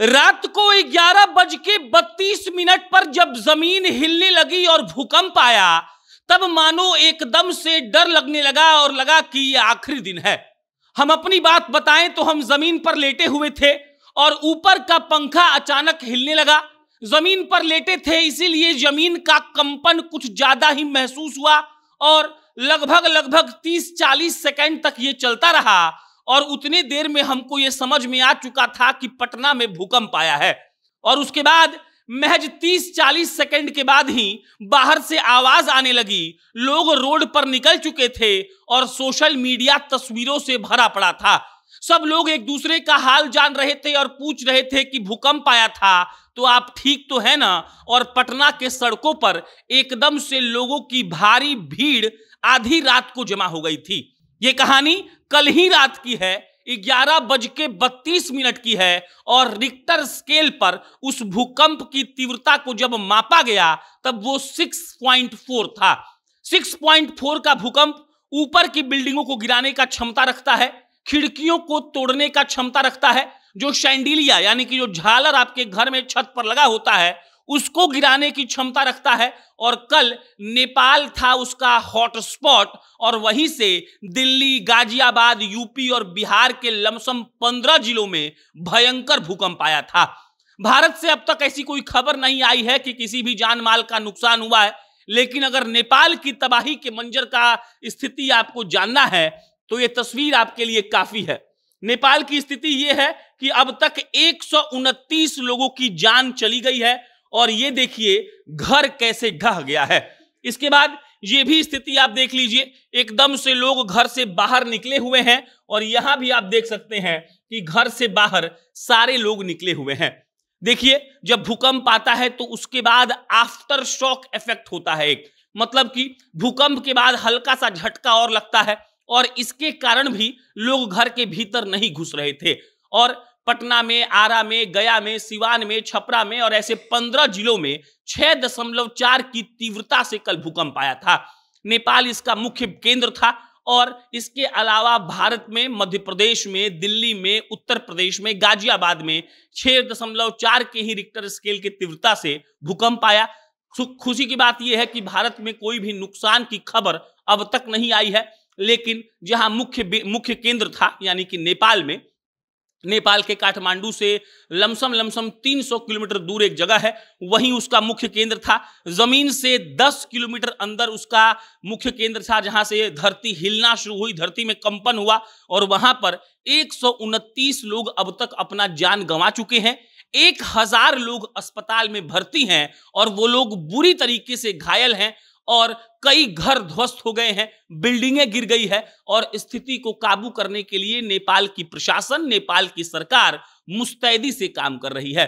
रात को ग्यारह बज के बत्तीस मिनट पर जब जमीन हिलने लगी और भूकंप आया तब मानो एकदम से डर लगने लगा और लगा कि ये आखिरी दिन है हम अपनी बात बताएं तो हम जमीन पर लेटे हुए थे और ऊपर का पंखा अचानक हिलने लगा जमीन पर लेटे थे इसीलिए जमीन का कंपन कुछ ज्यादा ही महसूस हुआ और लगभग लगभग 30-40 सेकंड तक ये चलता रहा और उतनी देर में हमको ये समझ में आ चुका था कि पटना में भूकंप आया है और उसके बाद महज 30-40 सेकंड के बाद ही बाहर से आवाज आने लगी लोग रोड पर निकल चुके थे और सोशल मीडिया तस्वीरों से भरा पड़ा था सब लोग एक दूसरे का हाल जान रहे थे और पूछ रहे थे कि भूकंप आया था तो आप ठीक तो है ना और पटना के सड़कों पर एकदम से लोगों की भारी भीड़ आधी रात को जमा हो गई थी ये कहानी कल ही रात की है ग्यारह बज के बत्तीस मिनट की है और रिक्टर स्केल पर उस भूकंप की तीव्रता को जब मापा गया तब वो 6.4 था 6.4 का भूकंप ऊपर की बिल्डिंगों को गिराने का क्षमता रखता है खिड़कियों को तोड़ने का क्षमता रखता है जो शैंडिलिया यानी कि जो झालर आपके घर में छत पर लगा होता है उसको गिराने की क्षमता रखता है और कल नेपाल था उसका हॉटस्पॉट और वहीं से दिल्ली गाजियाबाद यूपी और बिहार के लमसम पंद्रह जिलों में भयंकर भूकंप आया था भारत से अब तक ऐसी कोई खबर नहीं आई है कि किसी भी जान माल का नुकसान हुआ है लेकिन अगर नेपाल की तबाही के मंजर का स्थिति आपको जानना है तो ये तस्वीर आपके लिए काफी है नेपाल की स्थिति यह है कि अब तक एक लोगों की जान चली गई है और ये देखिए घर कैसे ढह गया है इसके बाद ये भी स्थिति आप देख लीजिए एकदम से लोग घर से बाहर निकले हुए हैं और यहां भी आप देख सकते हैं कि घर से बाहर सारे लोग निकले हुए हैं देखिए जब भूकंप आता है तो उसके बाद आफ्टर शॉक इफेक्ट होता है एक मतलब कि भूकंप के बाद हल्का सा झटका और लगता है और इसके कारण भी लोग घर के भीतर नहीं घुस रहे थे और पटना में आरा में गया में सिवान में छपरा में और ऐसे पंद्रह जिलों में छह दशमलव चार की तीव्रता से कल भूकंप आया था नेपाल इसका मुख्य केंद्र था और इसके अलावा भारत में मध्य प्रदेश में दिल्ली में उत्तर प्रदेश में गाजियाबाद में छह दशमलव चार के ही रिक्टर स्केल की तीव्रता से भूकंप आया खुशी की बात यह है कि भारत में कोई भी नुकसान की खबर अब तक नहीं आई है लेकिन जहां मुख्य मुख्य केंद्र था यानी कि नेपाल में नेपाल के काठमांडू से लमसम लमसम 300 किलोमीटर दूर एक जगह है वहीं उसका मुख्य केंद्र था जमीन से 10 किलोमीटर अंदर उसका मुख्य केंद्र था जहां से धरती हिलना शुरू हुई धरती में कंपन हुआ और वहां पर एक लोग अब तक अपना जान गंवा चुके हैं एक हजार लोग अस्पताल में भर्ती हैं और वो लोग बुरी तरीके से घायल हैं और कई घर ध्वस्त हो गए हैं बिल्डिंगें गिर गई है और स्थिति को काबू करने के लिए नेपाल की प्रशासन नेपाल की सरकार मुस्तैदी से काम कर रही है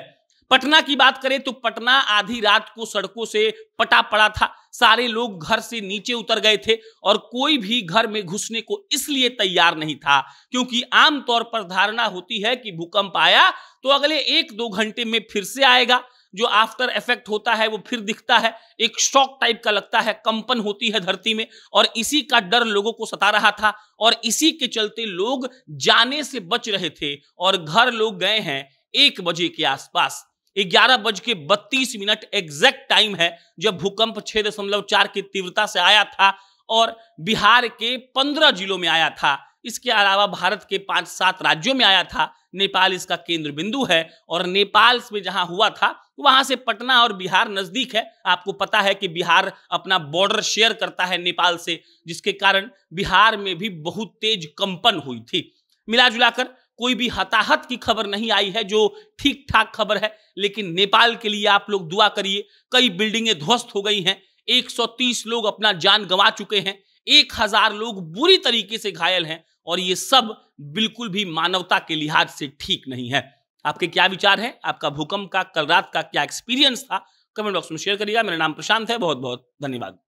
पटना की बात करें तो पटना आधी रात को सड़कों से पटा पड़ा था सारे लोग घर से नीचे उतर गए थे और कोई भी घर में घुसने को इसलिए तैयार नहीं था क्योंकि आमतौर पर धारणा होती है कि भूकंप आया तो अगले एक दो घंटे में फिर से आएगा जो आफ्टर इफेक्ट होता है वो फिर दिखता है एक शॉक टाइप का लगता है कंपन होती है धरती में और इसी का डर लोगों को सता रहा था और इसी के चलते लोग जाने से बच रहे थे और घर लोग गए हैं एक बजे के आसपास ग्यारह बज के बत्तीस मिनट एग्जैक्ट टाइम है जब भूकंप छह दशमलव चार की तीव्रता से आया था और बिहार के पंद्रह जिलों में आया था इसके अलावा भारत के पांच सात राज्यों में आया था नेपाल इसका केंद्र बिंदु है और नेपाल में जहां हुआ था वहां से पटना और बिहार नजदीक है आपको पता है कि बिहार अपना बॉर्डर शेयर करता है नेपाल से जिसके कारण बिहार में भी बहुत तेज कंपन हुई थी मिला जुलाकर कोई भी हताहत की खबर नहीं आई है जो ठीक ठाक खबर है लेकिन नेपाल के लिए आप लोग दुआ करिए कई बिल्डिंगें ध्वस्त हो गई हैं 130 लोग अपना जान गंवा चुके हैं एक हजार लोग बुरी तरीके से घायल हैं और ये सब बिल्कुल भी मानवता के लिहाज से ठीक नहीं है आपके क्या विचार हैं आपका भूकंप का कल रात का क्या एक्सपीरियंस था कमेंट बॉक्स में शेयर करिएगा मेरा नाम प्रशांत है बहुत बहुत धन्यवाद